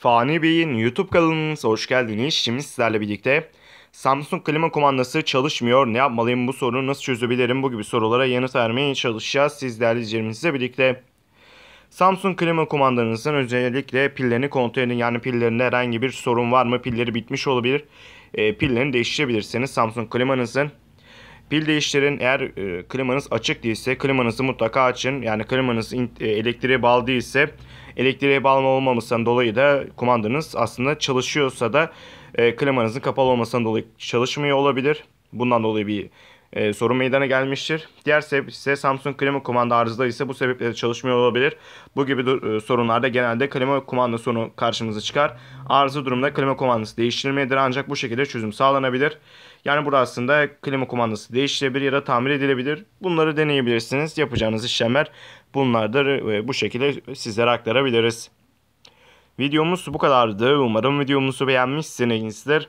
Fani Bey'in YouTube kanalınıza hoş geldiniz. Şimdi sizlerle birlikte Samsung klima kumandası çalışmıyor. Ne yapmalıyım bu sorunu nasıl çözebilirim bu gibi sorulara yanıt vermeye çalışacağız. Sizlerle izleyicilerimizle birlikte. Samsung klima kumandanızın özellikle pillerini kontrol edin. Yani pillerinde herhangi bir sorun var mı? Pilleri bitmiş olabilir. E, pillerini değiştirebilirsiniz. Samsung klimanızın Pil değiştirin. Eğer e, klimanız açık değilse klimanızı mutlaka açın. Yani klimanız e, elektriğe bağlı değilse elektriğe bağlı olmamasından dolayı da kumandanız aslında çalışıyorsa da e, klimanızın kapalı olmasından dolayı çalışmıyor olabilir. Bundan dolayı bir e, sorun meydana gelmiştir. Diğer sebep ise Samsung klima kumanda arızaları ise bu sebeple çalışmıyor olabilir. Bu gibi e, sorunlarda genelde klima kumanda sorunu karşımıza çıkar. Arıza durumda klima kumandası değiştirilmelidir ancak bu şekilde çözüm sağlanabilir. Yani burada aslında klima kumandası değiştirebilir ya da tamir edilebilir. Bunları deneyebilirsiniz. Yapacağınız işlemler bunlardır. ve bu şekilde sizlere aktarabiliriz. Videomuz bu kadardı. Umarım videomuzu beğenmişsinizdir.